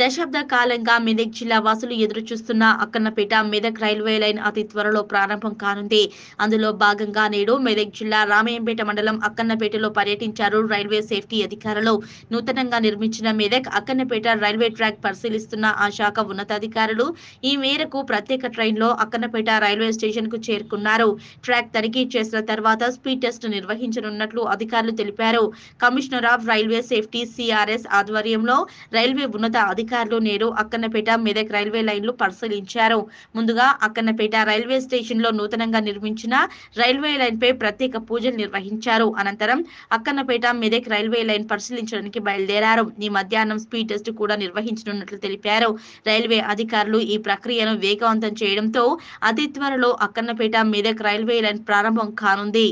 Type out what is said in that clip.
దశాబ్ద కాలంగా మెదక్ జిల్లా వాసులు ఎదురు చూస్తున్న అక్కన్నపేట మెదక్ రైల్వే లైన్ అతి త్వరలో ప్రారంభం కానుంది అందులో భాగంగా నేడు మెదక్ జిల్లా రామయ్యంపేట మండలం అక్కన్నపేటలో పర్యటించారు రైల్వే సేఫ్టీ అధికారులు నూతనంగా నిర్మించిన మెదక్ అక్కన్నపేట రైల్వే ట్రాక్ పరిశీలిస్తున్న ఆ శాఖ ఉన్నతాధికారులు ఈ మేరకు ప్రత్యేక ట్రైన్లో అక్కన్నపేట రైల్వే స్టేషన్ కు చేరుకున్నారు ట్రాక్ తనిఖీ చేసిన తర్వాత స్పీడ్ టెస్ట్ నిర్వహించనున్నట్లు అధికారులు తెలిపారు commissioner of railway safety CRS ఆధ్వర్యంలో రైల్వే ఉన్నత అధికారులు నేడు అక్కన్నపేట మెదక్ రైల్వే లైన్లు పరిశీలించారు ముందుగా అక్కన్నపేట రైల్వే స్టేషన్ లో నూతనంగా నిర్మించిన రైల్వే లైన్ పై ప్రత్యేక పూజలు నిర్వహించారు అనంతరం అక్కన్నపేట మెదక్ రైల్వే లైన్ పరిశీలించడానికి బయలుదేరారు ఈ మధ్యాహ్నం స్పీడ్ టెస్ట్ కూడా నిర్వహించనున్నట్లు తెలిపారు రైల్వే అధికారులు ఈ ప్రక్రియను వేగవంతం చేయడంతో అతి త్వరలో అక్కన్నపేట మెదక్ రైల్వే లైన్ ప్రారంభం కానుంది